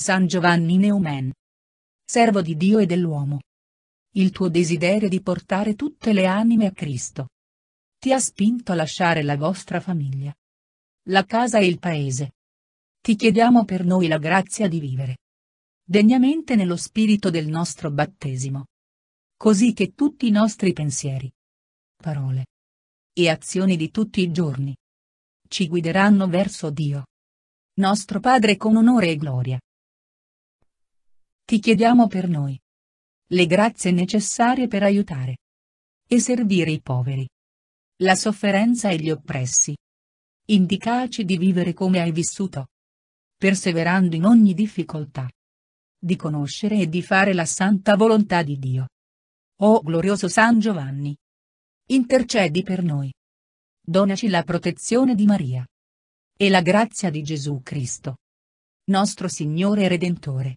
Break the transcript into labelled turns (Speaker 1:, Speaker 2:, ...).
Speaker 1: San Giovanni Neumen. Servo di Dio e dell'uomo. Il tuo desiderio di portare tutte le anime a Cristo. Ti ha spinto a lasciare la vostra famiglia. La casa e il paese. Ti chiediamo per noi la grazia di vivere. Degnamente nello spirito del nostro battesimo. Così che tutti i nostri pensieri, parole e azioni di tutti i giorni ci guideranno verso Dio. Nostro Padre con onore e gloria. Ti chiediamo per noi. Le grazie necessarie per aiutare. E servire i poveri. La sofferenza e gli oppressi. Indicaci di vivere come hai vissuto. Perseverando in ogni difficoltà. Di conoscere e di fare la santa volontà di Dio. O glorioso San Giovanni. Intercedi per noi. Donaci la protezione di Maria. E la grazia di Gesù Cristo. Nostro Signore e Redentore.